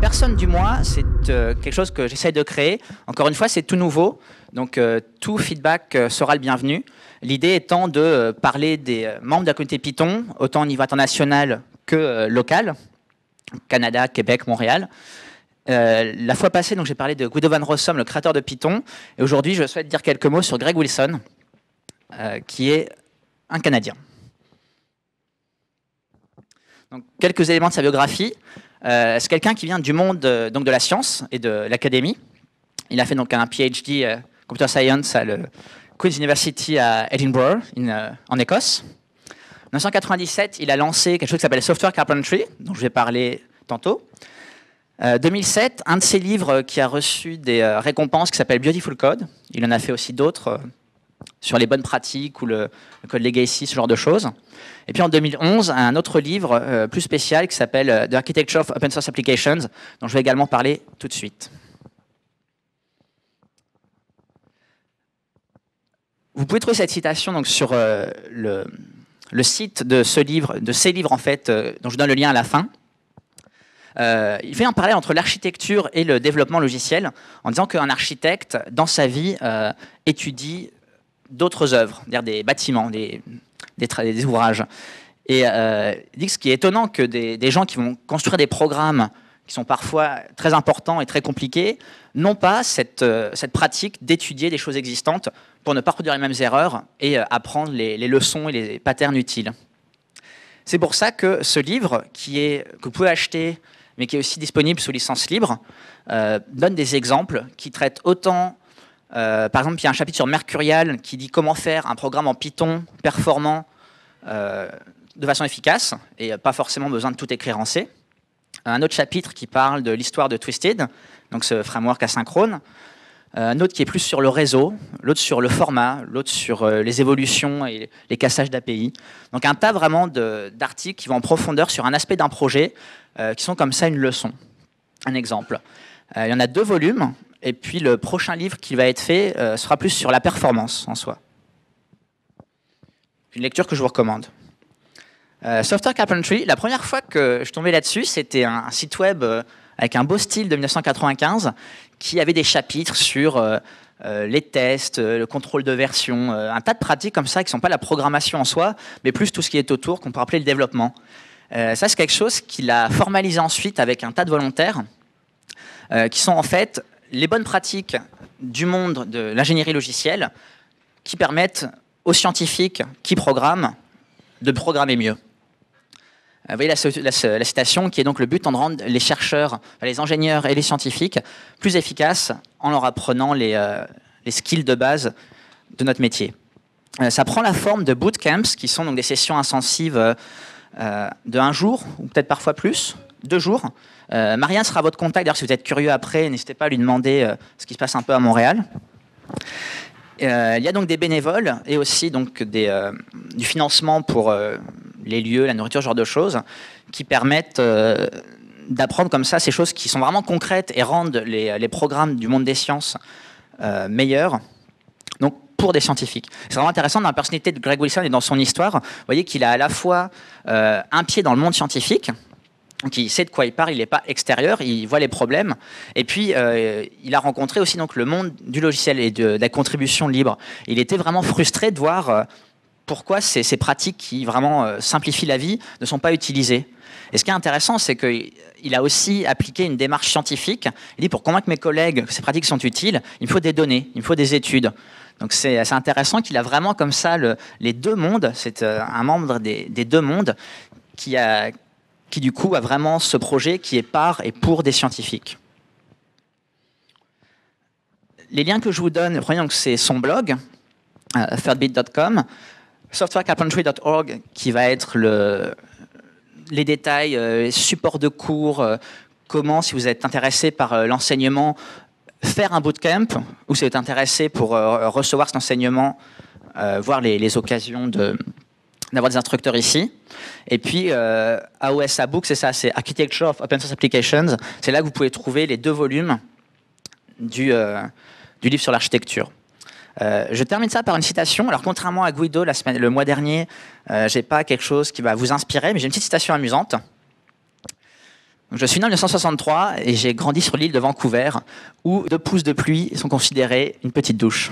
personne du mois, c'est euh, quelque chose que j'essaie de créer. Encore une fois, c'est tout nouveau, donc euh, tout feedback euh, sera le bienvenu. L'idée étant de parler des membres de la communauté Python, autant au niveau international que local, Canada, Québec, Montréal. la fois passée, j'ai parlé de Guido van Rossum, le créateur de Python, et aujourd'hui, je souhaite dire quelques mots sur Greg Wilson, qui est un Canadien. Donc, quelques éléments de sa biographie. Euh, c'est quelqu'un qui vient du monde euh, donc de la science et de l'académie. Il a fait donc un PhD en euh, Computer Science à le Queen's University à Edinburgh, en Écosse. En 1997, il a lancé quelque chose qui s'appelle Software Carpentry, dont je vais parler tantôt. 2007, un de ses livres qui a reçu des récompenses qui s'appelle Beautiful Code. Il en a fait aussi d'autres, sur les bonnes pratiques ou le, code legacy, ce genre de choses. Et puis en 2011, un autre livre euh, plus spécial qui s'appelle euh, The Architecture of Open Source Applications, dont je vais également parler tout de suite. Vous pouvez trouver cette citation donc, sur euh, le, site de ce livre, de ces livres en fait, dont je donne le lien à la fin. il fait en parler entre l'architecture et le développement logiciel en disant qu'un architecte, dans sa vie, étudie d'autres œuvres, dire des bâtiments, des, des ouvrages. Et euh, dit ce qui est étonnant, que des, gens qui vont construire des programmes qui sont parfois très importants et très compliqués, n'ont pas cette, euh, cette pratique d'étudier des choses existantes pour ne pas reproduire les mêmes erreurs et euh, apprendre les, les, leçons et les patterns utiles. C'est pour ça que ce livre, qui est, que vous pouvez acheter, mais qui est aussi disponible sous licence libre, donne des exemples qui traitent autant euh, par exemple, il y a un chapitre sur Mercurial qui dit comment faire un programme en Python performant euh, de façon efficace et pas forcément besoin de tout écrire en C. Un autre chapitre qui parle de l'histoire de Twisted, donc ce framework asynchrone. un autre qui est plus sur le réseau, l'autre sur le format, l'autre sur euh, les évolutions et les cassages d'API. Donc un tas vraiment d'articles qui vont en profondeur sur un aspect d'un projet qui sont comme ça une leçon. Un exemple. Il y en a deux volumes. Et puis le prochain livre qui va être fait euh, sera plus sur la performance en soi. Une lecture que je vous recommande. Euh, Software Carpentry, la première fois que je tombais là-dessus, c'était un, site web euh, avec un beau style de 1995 qui avait des chapitres sur les tests, le contrôle de version, un tas de pratiques comme ça qui ne sont pas la programmation en soi, mais plus tout ce qui est autour qu'on peut appeler le développement. ça, c'est quelque chose qu'il a formalisé ensuite avec un tas de volontaires, qui sont en fait les bonnes pratiques du monde de l'ingénierie logicielle qui permettent aux scientifiques qui programment de programmer mieux. Euh, vous voyez la, citation qui est donc le but en de rendre les chercheurs, les ingénieurs et les scientifiques plus efficaces en leur apprenant les, euh, skills de base de notre métier. Euh, ça prend la forme de bootcamps qui sont donc des sessions intensives de un jour ou peut-être parfois plus, deux jours. Euh, Marianne sera votre contact. D'ailleurs, si vous êtes curieux après, n'hésitez pas à lui demander euh, ce qui se passe un peu à Montréal. Euh, il y a donc des bénévoles et aussi donc euh, du financement pour les lieux, la nourriture, ce genre de choses, qui permettent d'apprendre comme ça ces choses qui sont vraiment concrètes et rendent les, programmes du monde des sciences meilleurs. Donc pour des scientifiques. C'est vraiment intéressant dans la personnalité de Greg Wilson et dans son histoire. Vous voyez qu'il a à la fois un pied dans le monde scientifique, donc il sait de quoi il parle, il n'est pas extérieur, il voit les problèmes. Et puis euh, il a rencontré aussi donc le monde du logiciel et de, la contribution libre. Il était vraiment frustré de voir euh, pourquoi ces, pratiques qui vraiment euh, simplifient la vie ne sont pas utilisées. Et ce qui est intéressant, c'est qu'il a aussi appliqué une démarche scientifique. Il dit pour convaincre mes collègues que ces pratiques sont utiles, il me faut des données, il me faut des études. Donc c'est assez intéressant qu'il a vraiment comme ça le, les deux mondes. C'est un membre des, des deux mondes qui a qui du coup a vraiment ce projet qui est par et pour des scientifiques. Les liens que je vous donne, voyons que c'est son blog, euh, thirdbit.com, softwarecarpentry.org qui va être le, les détails, euh, support de cours, euh, comment, si vous êtes intéressé par euh, l'enseignement, faire un bootcamp, ou si vous êtes intéressé pour recevoir cet enseignement, voir les occasions de, d'avoir des instructeurs ici. Et puis, euh, AOS Book c'est ça, c'est Architecture of Open Source Applications. C'est là que vous pouvez trouver les deux volumes du, euh, du livre sur l'architecture. Euh, je termine ça par une citation. Alors, contrairement à Guido la semaine, le mois dernier, euh, j'ai pas quelque chose qui va vous inspirer, mais j'ai une petite citation amusante. Je suis né en 1963 et j'ai grandi sur l'île de Vancouver, où deux pouces de pluie sont considérés une petite douche.